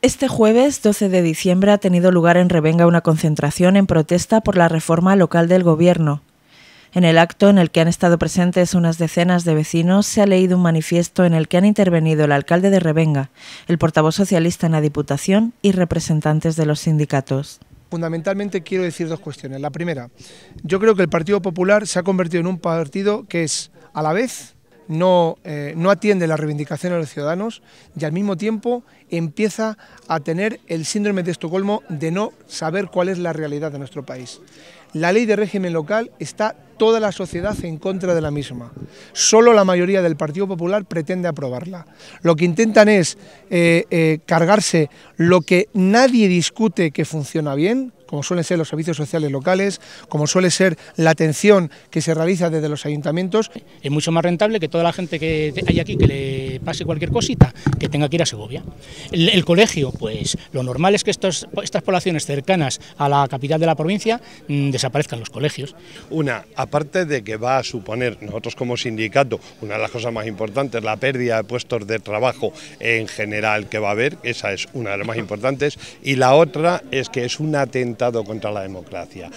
Este jueves 12 de diciembre ha tenido lugar en Revenga una concentración en protesta por la reforma local del gobierno. En el acto en el que han estado presentes unas decenas de vecinos se ha leído un manifiesto en el que han intervenido el alcalde de Revenga, el portavoz socialista en la Diputación y representantes de los sindicatos. Fundamentalmente quiero decir dos cuestiones. La primera, yo creo que el Partido Popular se ha convertido en un partido que es a la vez no, eh, no atiende las reivindicaciones de los ciudadanos y al mismo tiempo empieza a tener el síndrome de Estocolmo de no saber cuál es la realidad de nuestro país. La ley de régimen local está toda la sociedad en contra de la misma. Solo la mayoría del Partido Popular pretende aprobarla. Lo que intentan es eh, eh, cargarse lo que nadie discute que funciona bien, como suelen ser los servicios sociales locales, como suele ser la atención que se realiza desde los ayuntamientos. Es mucho más rentable que toda la gente que hay aquí que le pase cualquier cosita, que tenga que ir a Segovia. El, colegio, pues lo normal es que estas poblaciones cercanas a la capital de la provincia mm, desaparezcan los colegios. Una, aparte de que va a suponer, nosotros como sindicato, una de las cosas más importantes, la pérdida de puestos de trabajo en general que va a haber, esa es una de las más importantes, y la otra es que es un atentado contra la democracia.